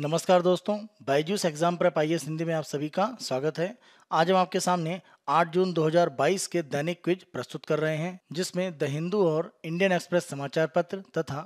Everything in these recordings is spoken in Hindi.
नमस्कार दोस्तों बाइजूस एग्जाम प्रेप आई हिंदी में आप सभी का स्वागत है आज हम आपके सामने 8 जून 2022 के दैनिक क्विज प्रस्तुत कर रहे हैं जिसमें द हिंदू और इंडियन एक्सप्रेस समाचार पत्र तथा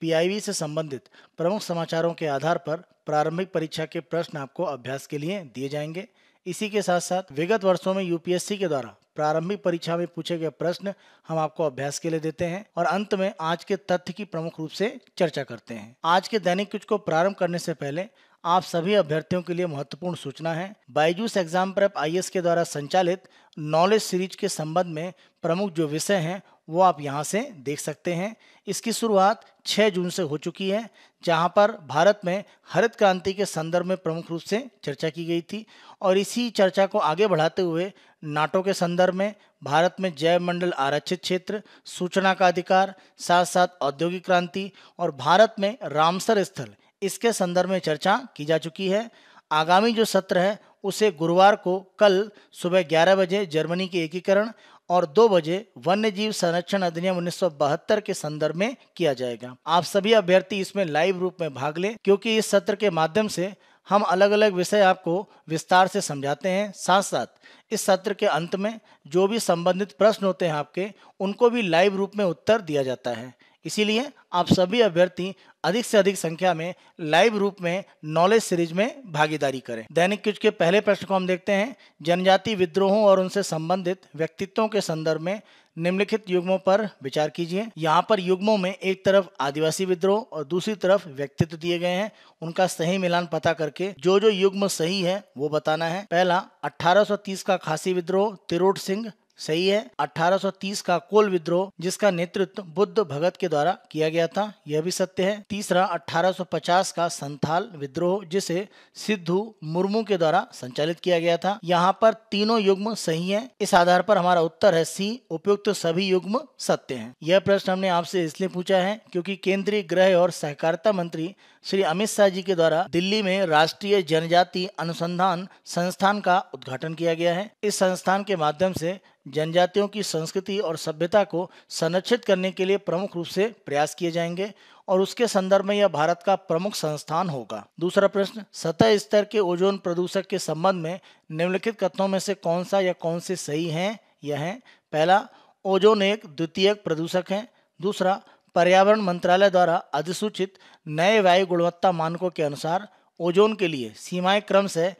पीआईबी से संबंधित प्रमुख समाचारों के आधार पर प्रारंभिक परीक्षा के प्रश्न आपको अभ्यास के लिए दिए जाएंगे इसी के साथ साथ विगत वर्षों में यूपीएससी के द्वारा प्रारंभिक परीक्षा में पूछे गए प्रश्न हम आपको अभ्यास के लिए देते हैं और अंत में आज के तथ्य की प्रमुख रूप से चर्चा करते हैं आज के दैनिक कुछ को प्रारंभ करने से पहले आप सभी अभ्यर्थियों के लिए महत्वपूर्ण सूचना है बाइजूस एग्जाम प्रेप आई के द्वारा संचालित नॉलेज सीरीज के संबंध में प्रमुख जो विषय हैं वो आप यहाँ से देख सकते हैं इसकी शुरुआत 6 जून से हो चुकी है जहाँ पर भारत में हरित क्रांति के संदर्भ में प्रमुख रूप से चर्चा की गई थी और इसी चर्चा को आगे बढ़ाते हुए नाटो के संदर्भ में भारत में जैव मंडल आरक्षित क्षेत्र सूचना का अधिकार साथ साथ औद्योगिक क्रांति और भारत में रामसर स्थल इसके संदर्भ में चर्चा की जा चुकी है आगामी जो सत्र है उसे गुरुवार को कल सुबह 11 बजे जर्मनी के एकीकरण और दो बजे वन्य जीव संरक्षण अधिनियम उन्नीस के संदर्भ में किया जाएगा आप सभी अभ्यर्थी इसमें लाइव रूप में भाग लें क्योंकि इस सत्र के माध्यम से हम अलग अलग विषय आपको विस्तार से समझाते हैं साथ साथ इस सत्र के अंत में जो भी संबंधित प्रश्न होते हैं आपके उनको भी लाइव रूप में उत्तर दिया जाता है इसीलिए आप सभी अभ्यर्थी अधिक से अधिक संख्या में लाइव रूप में नॉलेज सीरीज में भागीदारी करें दैनिक क्यूज के पहले प्रश्न को हम देखते हैं जनजाति विद्रोहों और उनसे संबंधित व्यक्तित्वों के संदर्भ में निम्नलिखित युग्मों पर विचार कीजिए यहाँ पर युग्मों में एक तरफ आदिवासी विद्रोह और दूसरी तरफ व्यक्तित्व दिए गए हैं उनका सही मिलान पता करके जो जो युग्म सही है वो बताना है पहला 1830 का खासी विद्रोह तिरोट सिंह सही है 1830 का कोल विद्रोह जिसका नेतृत्व बुद्ध भगत के द्वारा किया गया था यह भी सत्य है तीसरा 1850 का संथाल विद्रोह जिसे सिद्धू मुर्मू के द्वारा संचालित किया गया था यहाँ पर तीनों युग्म सही है इस आधार पर हमारा उत्तर है सी उपयुक्त तो सभी युग्म सत्य है यह प्रश्न हमने आपसे इसलिए पूछा है क्योंकि केंद्रीय गृह और सहकारिता मंत्री श्री अमित शाह जी के द्वारा दिल्ली में राष्ट्रीय जनजाति अनुसंधान संस्थान का उद्घाटन किया गया है इस संस्थान के माध्यम से जनजातियों की संस्कृति और सभ्यता को संरक्षित करने के लिए प्रमुख रूप से प्रयास किए जाएंगे और उसके संदर्भ में यह भारत का प्रमुख संस्थान होगा दूसरा प्रश्न सतह स्तर के ओजोन प्रदूषक के संबंध में निम्नलिखित कथनों में से कौन सा या कौन से सही हैं यह है पहला ओजोन एक द्वितीयक प्रदूषक है दूसरा पर्यावरण मंत्रालय द्वारा अधिसूचित नए वायु गुणवत्ता मानकों के अनुसार ओजोन के लिए सीमाएं क्रम से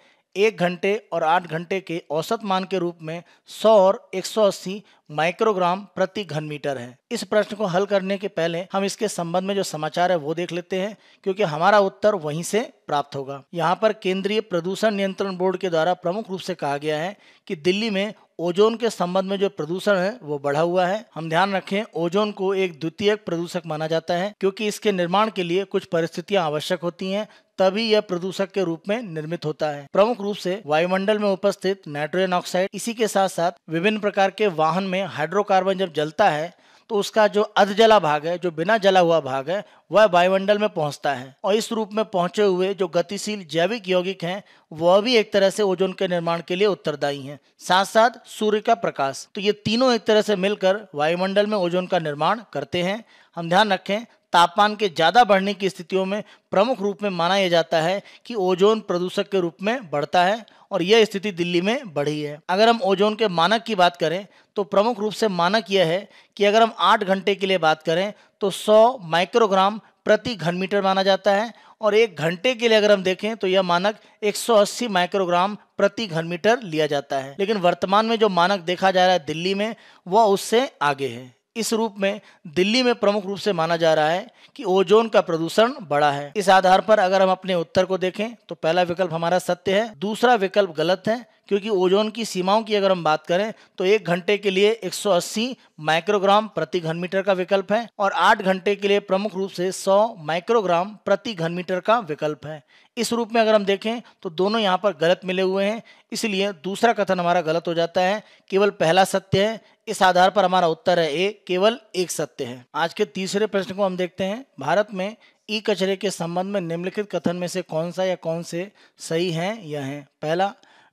एक घंटे और आठ घंटे के औसत मान के रूप में 100 और 180 माइक्रोग्राम प्रति घन मीटर है इस प्रश्न को हल करने के पहले हम इसके संबंध में जो समाचार है वो देख लेते हैं क्योंकि हमारा उत्तर वहीं से प्राप्त होगा यहाँ पर केंद्रीय प्रदूषण नियंत्रण बोर्ड के द्वारा प्रमुख रूप से कहा गया है कि दिल्ली में ओजोन के संबंध में जो प्रदूषण है वो बढ़ा हुआ है हम ध्यान रखें ओजोन को एक द्वितीय प्रदूषक माना जाता है क्योंकि इसके निर्माण के लिए कुछ परिस्थितियां आवश्यक होती हैं तभी यह प्रदूषक के रूप में निर्मित होता है प्रमुख रूप से वायुमंडल में उपस्थित नाइट्रोजन ऑक्साइड इसी के साथ साथ विभिन्न प्रकार के वाहन में हाइड्रोकार्बन जब जलता है तो उसका जो अधजला भाग है जो बिना जला हुआ भाग है वह वायुमंडल में पहुंचता है और इस रूप में पहुंचे हुए जो गतिशील जैविक यौगिक हैं वह भी एक तरह से ओजोन के निर्माण के लिए उत्तरदायी हैं साथ साथ सूर्य का प्रकाश तो ये तीनों एक तरह से मिलकर वायुमंडल में ओजोन का निर्माण करते हैं हम ध्यान रखें तापमान के ज़्यादा बढ़ने की स्थितियों में प्रमुख रूप में माना यह जाता है कि ओजोन प्रदूषक के रूप में बढ़ता है और यह स्थिति दिल्ली में बढ़ी है अगर हम ओजोन के मानक की बात करें तो प्रमुख रूप से मानक यह है कि अगर हम आठ घंटे के लिए बात करें तो सौ माइक्रोग्राम प्रति घन मीटर माना जाता है और एक घंटे के लिए अगर हम देखें तो यह मानक 180 माइक्रोग्राम प्रति घन मीटर लिया जाता है लेकिन वर्तमान में जो मानक देखा जा रहा है दिल्ली में वह उससे आगे है इस रूप में दिल्ली में प्रमुख रूप से माना जा रहा है कि ओजोन का प्रदूषण बड़ा है इस आधार पर अगर हम अपने उत्तर को देखें तो पहला विकल्प हमारा सत्य है दूसरा विकल्प गलत है क्योंकि ओजोन की सीमाओं की अगर हम बात करें तो एक घंटे के लिए 180 माइक्रोग्राम प्रति घन मीटर का विकल्प है और आठ घंटे के लिए प्रमुख रूप से 100 माइक्रोग्राम प्रति घन मीटर का विकल्प है इस रूप में अगर हम देखें तो दोनों यहाँ पर गलत मिले हुए हैं इसलिए दूसरा कथन हमारा गलत हो जाता है केवल पहला सत्य है इस आधार पर हमारा उत्तर है ए केवल एक सत्य है आज के तीसरे प्रश्न को हम देखते हैं भारत में ई कचरे के संबंध में निम्नलिखित कथन में से कौन सा या कौन से सही हैं या हैं पहला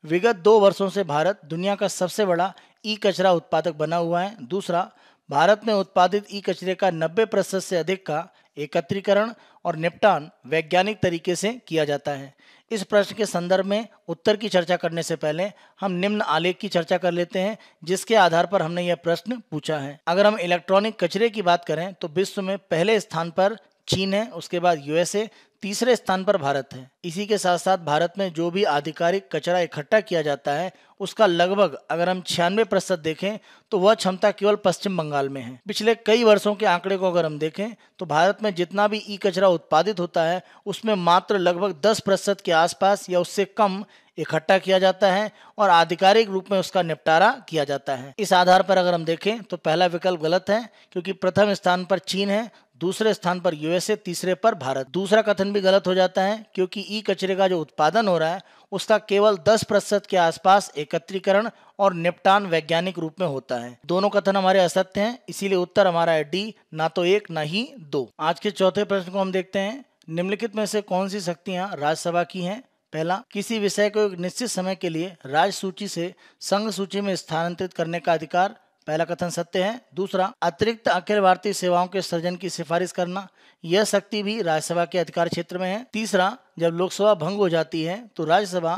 विगत दो वर्षों से भारत दुनिया का सबसे बड़ा ई कचरा उत्पादक बना हुआ है दूसरा भारत में उत्पादित ई कचरे का 90 प्रतिशत से अधिक का एकत्रीकरण और निपटान वैज्ञानिक तरीके से किया जाता है इस प्रश्न के संदर्भ में उत्तर की चर्चा करने से पहले हम निम्न आलेख की चर्चा कर लेते हैं जिसके आधार पर हमने यह प्रश्न पूछा है अगर हम इलेक्ट्रॉनिक कचरे की बात करें तो विश्व में पहले स्थान पर चीन है उसके बाद यूएसए तीसरे स्थान पर भारत है इसी के साथ साथ भारत में जो भी आधिकारिक कचरा इकट्ठा किया जाता है उसका लगभग अगर हम छियानवे प्रतिशत देखें तो वह क्षमता केवल पश्चिम बंगाल में है पिछले कई वर्षों के आंकड़े को अगर हम देखें तो भारत में जितना भी ई कचरा उत्पादित होता है उसमें मात्र लगभग दस प्रतिशत के आसपास या उससे कम इकट्ठा किया जाता है और आधिकारिक रूप में उसका निपटारा किया जाता है इस आधार पर अगर हम देखें तो पहला विकल्प गलत है क्योंकि प्रथम स्थान पर चीन है दूसरे स्थान पर यूएसए तीसरे पर भारत दूसरा कथन भी गलत हो जाता है क्योंकि ई कचरे का जो उत्पादन हो रहा है उसका केवल 10 प्रतिशत के आसपास एकत्रीकरण और निपटान वैज्ञानिक रूप में होता है दोनों कथन हमारे असत्य हैं इसीलिए उत्तर हमारा है डी ना तो एक ना ही दो आज के चौथे प्रश्न को हम देखते हैं निम्नलिखित में से कौन सी शक्तियाँ राज्यसभा की हैं पहला किसी विषय को एक निश्चित समय के लिए राज्य सूची से संघ सूची में स्थानांतरित करने का अधिकार पहला कथन सत्य है दूसरा अतिरिक्त अखिल भारतीय सेवाओं के सृजन की सिफारिश करना यह शक्ति भी राज्यसभा के अधिकार क्षेत्र में है तीसरा जब लोकसभा भंग हो जाती है तो राज्यसभा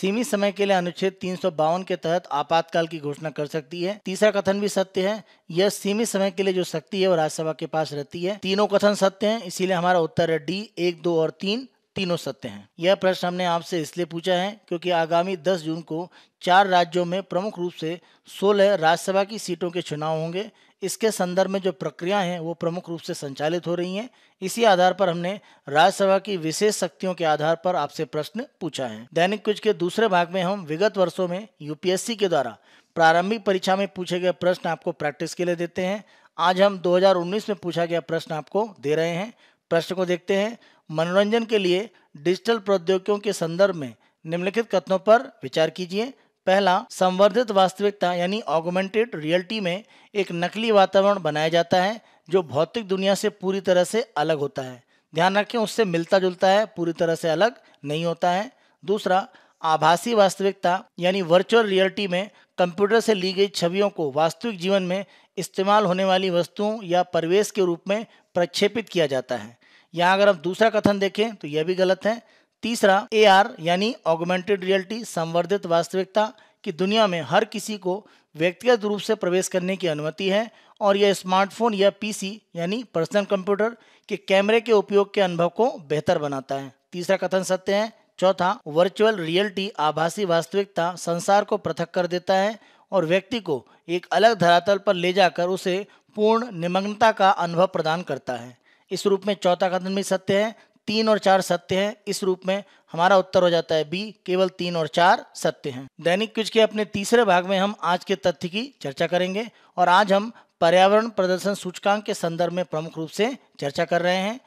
सीमित समय के लिए अनुच्छेद तीन के तहत आपातकाल की घोषणा कर सकती है तीसरा कथन भी सत्य है यह सीमित समय के लिए जो शक्ति है वो राज्यसभा के पास रहती है तीनों कथन सत्य है इसीलिए हमारा उत्तर है डी एक दो और तीन तीनों सत्य हैं यह प्रश्न हमने आपसे इसलिए पूछा है क्योंकि आगामी 10 जून को चार राज्यों में प्रमुख रूप से 16 राज्यसभा की सीटों के चुनाव होंगे इसके संदर्भ में जो प्रक्रिया है वो प्रमुख रूप से संचालित हो रही हैं इसी आधार पर हमने राज्यसभा की विशेष शक्तियों के आधार पर आपसे प्रश्न पूछा है दैनिक कुछ के दूसरे भाग में हम विगत वर्षो में यूपीएससी के द्वारा प्रारंभिक परीक्षा में पूछे गए प्रश्न आपको प्रैक्टिस के लिए देते हैं आज हम 2019 में पूछा गया प्रश्न आपको दे रहे हैं प्रश्न को देखते हैं मनोरंजन के लिए डिजिटल प्रौद्योगिकियों के संदर्भ में निम्नलिखित कथनों पर विचार कीजिए पहला संवर्धित वास्तविकता यानी ऑगोमेंटेड रियलिटी में एक नकली वातावरण बनाया जाता है जो भौतिक दुनिया से पूरी तरह से अलग होता है ध्यान रखें उससे मिलता जुलता है पूरी तरह से अलग नहीं होता है दूसरा आभासी वास्तविकता यानी वर्चुअल रियलिटी में कंप्यूटर से ली गई छवियों को वास्तविक जीवन में इस्तेमाल होने वाली वस्तुओं या परिवेश के रूप में प्रक्षेपित किया जाता है यहाँ अगर आप दूसरा कथन देखें तो यह भी गलत है तीसरा ए यानी ऑगमेंटेड रियलिटी संवर्धित वास्तविकता की दुनिया में हर किसी को व्यक्तिगत रूप से प्रवेश करने की अनुमति है और यह स्मार्टफोन या पीसी यानी पर्सनल कंप्यूटर के कैमरे के उपयोग के अनुभव को बेहतर बनाता है तीसरा कथन सत्य है चौथा वर्चुअल रियलिटी आभासी वास्तविकता संसार को पृथक कर देता है और व्यक्ति को एक अलग धरातल पर ले जाकर उसे पूर्ण निमग्नता का अनुभव प्रदान करता है इस रूप में चौथा कथन भी सत्य है तीन और चार सत्य हैं इस रूप में हमारा उत्तर हो जाता है बी केवल तीन और चार सत्य हैं दैनिक क्विज के अपने तीसरे भाग में हम आज के तथ्य की चर्चा करेंगे और आज हम पर्यावरण प्रदर्शन सूचकांक के संदर्भ में प्रमुख रूप से चर्चा कर रहे हैं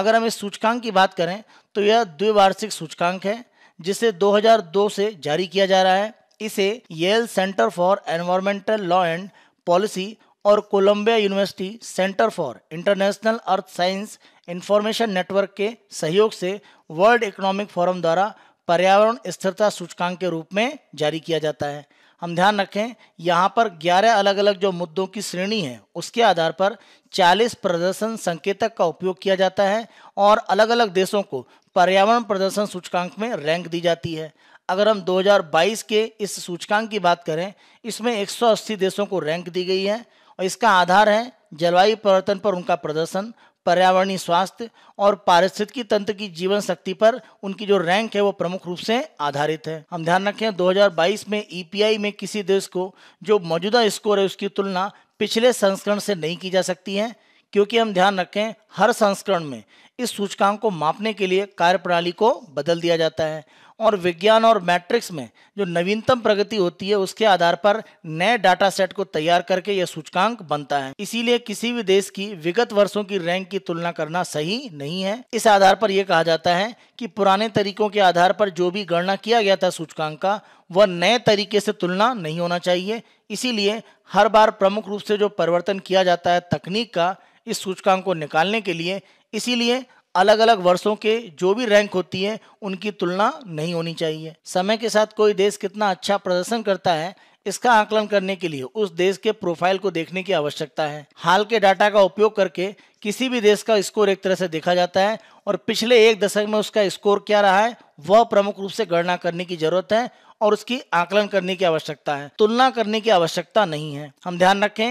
अगर हम इस सूचकांक की बात करें तो यह द्विवार्षिक सूचकांक है जिसे 2002 से जारी किया जा रहा है इसे Yale center for environmental law and policy और Columbia university center for international earth science information network के सहयोग से वर्ल्ड इकोनॉमिक फोरम द्वारा पर्यावरण स्थिरता सूचकांक के रूप में जारी किया जाता है हम ध्यान रखें यहाँ पर 11 अलग अलग जो मुद्दों की श्रेणी है उसके आधार पर 40 प्रदर्शन संकेतक का उपयोग किया जाता है और अलग अलग देशों को पर्यावरण प्रदर्शन सूचकांक में रैंक दी जाती है अगर हम 2022 के इस सूचकांक की बात करें इसमें 180 देशों को रैंक दी गई है और इसका आधार है जलवायु परिवर्तन पर उनका प्रदर्शन पर्यावरणीय स्वास्थ्य और पारिस्थितिकी तंत्र की जीवन शक्ति पर उनकी जो रैंक है वो प्रमुख रूप से आधारित है हम ध्यान रखें 2022 में ईपीआई e में किसी देश को जो मौजूदा स्कोर है उसकी तुलना पिछले संस्करण से नहीं की जा सकती है क्योंकि हम ध्यान रखें हर संस्करण में इस सूचकांक को मापने के लिए कार्यप्रणाली को बदल दिया जाता है और विज्ञान और मैट्रिक्स में जो नवीनतम प्रगति होती है उसके आधार पर नए डाटा सेट को तैयार करके यह सूचकांक बनता है इसीलिए किसी भी देश की विगत वर्षों की रैंक की तुलना करना सही नहीं है इस आधार पर यह कहा जाता है कि पुराने तरीकों के आधार पर जो भी गणना किया गया था सूचकांक का वह नए तरीके से तुलना नहीं होना चाहिए इसीलिए हर बार प्रमुख रूप से जो परिवर्तन किया जाता है तकनीक का इस सूचकांक को निकालने के लिए इसीलिए अलग अलग वर्षों के जो भी रैंक होती है उनकी तुलना नहीं होनी चाहिए समय के साथ कोई देश कितना अच्छा प्रदर्शन करता है इसका आकलन करने के लिए उस देश के प्रोफाइल को देखने की आवश्यकता है हाल के डाटा का उपयोग करके किसी भी देश का स्कोर एक तरह से देखा जाता है और पिछले एक दशक में उसका स्कोर क्या रहा है वह प्रमुख रूप से गणना करने की जरूरत है और उसकी आकलन करने की आवश्यकता है तुलना करने की आवश्यकता नहीं है हम ध्यान रखें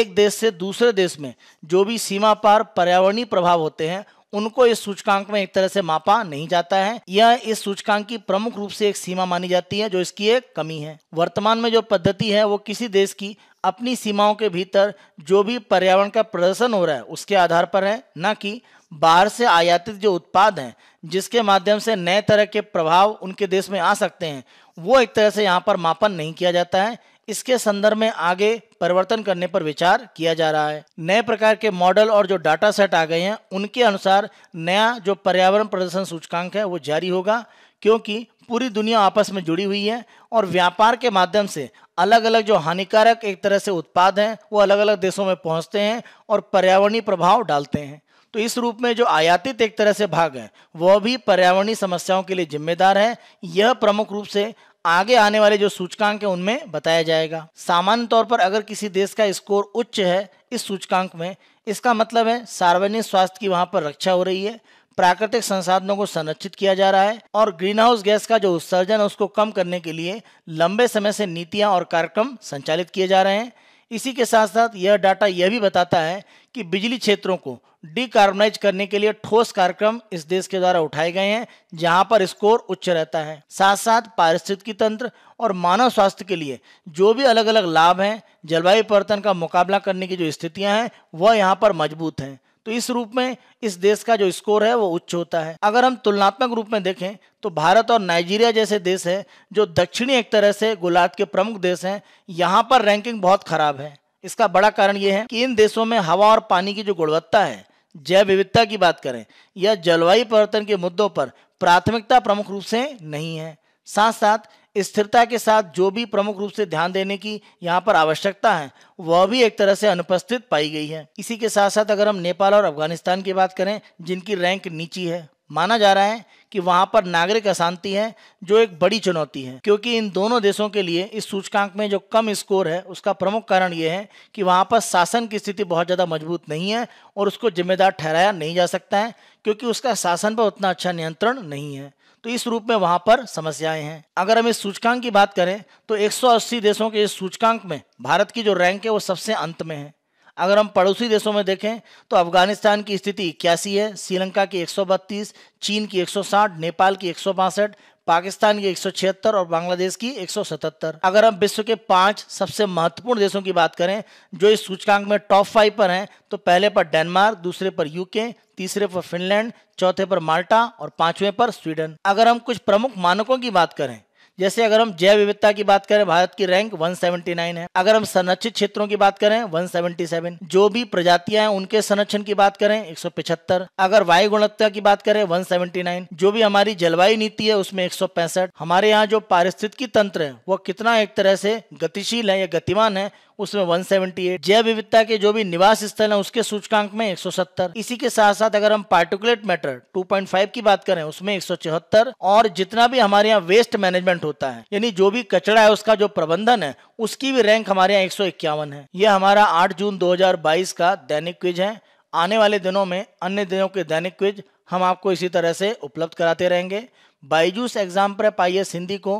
एक देश से दूसरे देश में जो भी सीमा पार पर्यावरणीय प्रभाव होते हैं उनको इस सूचकांक में एक तरह से मापा नहीं जाता है यह इस सूचकांक की प्रमुख रूप से एक सीमा मानी जाती है जो इसकी एक कमी है वर्तमान में जो पद्धति है वो किसी देश की अपनी सीमाओं के भीतर जो भी पर्यावरण का प्रदर्शन हो रहा है उसके आधार पर है न कि बाहर से आयातित जो उत्पाद हैं जिसके माध्यम से नए तरह के प्रभाव उनके देश में आ सकते हैं वो एक तरह से यहाँ पर मापन नहीं किया जाता है इसके संदर्भ में आगे परिवर्तन करने पर विचार किया जा रहा है नए प्रकार के मॉडल और जो डाटा सेट आ गए हैं उनके अनुसार नया जो पर्यावरण प्रदर्शन सूचकांक है वो जारी होगा क्योंकि पूरी दुनिया आपस में जुड़ी हुई है और व्यापार के माध्यम से अलग अलग जो हानिकारक एक तरह से उत्पाद हैं वो अलग अलग देशों में पहुंचते हैं और पर्यावरणीय प्रभाव डालते हैं तो इस रूप में जो आयातित एक तरह से भाग है वह भी पर्यावरणीय समस्याओं के लिए जिम्मेदार है यह प्रमुख रूप से आगे आने वाले जो सूचकांक है उनमें बताया जाएगा सामान्य तौर पर अगर किसी देश का स्कोर उच्च है इस सूचकांक में इसका मतलब है सार्वजनिक स्वास्थ्य की वहां पर रक्षा हो रही है प्राकृतिक संसाधनों को संरक्षित किया जा रहा है और ग्रीन हाउस गैस का जो उत्सर्जन है उसको कम करने के लिए लंबे समय से नीतियां और कार्यक्रम संचालित किए जा रहे हैं इसी के साथ साथ यह डाटा यह भी बताता है कि बिजली क्षेत्रों को डिकार्बोनाइज करने के लिए ठोस कार्यक्रम इस देश के द्वारा उठाए गए हैं जहां पर स्कोर उच्च रहता है साथ साथ पारिस्थितिकी तंत्र और मानव स्वास्थ्य के लिए जो भी अलग अलग लाभ हैं जलवायु परिवर्तन का मुकाबला करने की जो स्थितियां हैं वह यहाँ पर मजबूत हैं तो इस रूप में इस देश का जो स्कोर है वो उच्च होता है अगर हम तुलनात्मक रूप में देखें तो भारत और नाइजीरिया जैसे देश हैं जो दक्षिणी एक तरह से गुलाब के प्रमुख देश हैं यहाँ पर रैंकिंग बहुत खराब है इसका बड़ा कारण यह है कि इन देशों में हवा और पानी की जो गुणवत्ता है जैव विविधता की बात करें या जलवायु परिवर्तन के मुद्दों पर प्राथमिकता प्रमुख रूप से नहीं है साथ साथ स्थिरता के साथ जो भी प्रमुख रूप से ध्यान देने की यहाँ पर आवश्यकता है वह भी एक तरह से अनुपस्थित पाई गई है इसी के साथ साथ अगर हम नेपाल और अफगानिस्तान की बात करें जिनकी रैंक नीची है माना जा रहा है कि वहाँ पर नागरिक अशांति है जो एक बड़ी चुनौती है क्योंकि इन दोनों देशों के लिए इस सूचकांक में जो कम स्कोर है उसका प्रमुख कारण ये है कि वहाँ पर शासन की स्थिति बहुत ज़्यादा मजबूत नहीं है और उसको जिम्मेदार ठहराया नहीं जा सकता है क्योंकि उसका शासन पर उतना अच्छा नियंत्रण नहीं है तो इस रूप में वहाँ पर समस्याएं हैं अगर हम इस सूचकांक की बात करें तो 180 देशों के इस सूचकांक में भारत की जो रैंक है वो सबसे अंत में है अगर हम पड़ोसी देशों में देखें तो अफगानिस्तान की स्थिति इक्यासी है श्रीलंका की 132, चीन की 160, नेपाल की एक पाकिस्तान की एक और बांग्लादेश की 177। अगर हम विश्व के पांच सबसे महत्वपूर्ण देशों की बात करें जो इस सूचकांक में टॉप फाइव पर हैं तो पहले पर डेनमार्क दूसरे पर यूके तीसरे पर फिनलैंड चौथे पर माल्टा और पांचवें पर स्वीडन अगर हम कुछ प्रमुख मानकों की बात करें जैसे अगर हम जैव विविधता की बात करें भारत की रैंक 179 है अगर हम संरक्षित क्षेत्रों की बात करें 177 जो भी प्रजातियां हैं उनके संरक्षण की बात करें 175 अगर वायु गुणवत्ता की बात करें 179 जो भी हमारी जलवायु नीति है उसमें एक हमारे यहाँ जो पारिस्थितिकी तंत्र है वो कितना एक तरह से गतिशील है या गतिमान है उसमें 178 जैव विविधता के जो भी निवास स्थल है उसके सूचकांक में 170 इसी के साथ साथ अगर हम पार्टिकुलेट मैटर 2.5 की बात करें उसमें 174 और जितना भी हमारे यहाँ वेस्ट मैनेजमेंट होता है यानी जो भी कचरा है उसका जो प्रबंधन है उसकी भी रैंक हमारे यहाँ एक है यह हमारा आठ जून दो का दैनिक क्विज है आने वाले दिनों में अन्य दिनों के दैनिक क्विज हम आपको इसी तरह से उपलब्ध कराते रहेंगे बाईजूस एग्जाम पर पाइस हिंदी को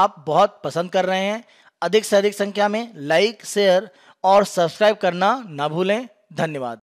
आप बहुत पसंद कर रहे हैं अधिक से अधिक संख्या में लाइक शेयर और सब्सक्राइब करना ना भूलें धन्यवाद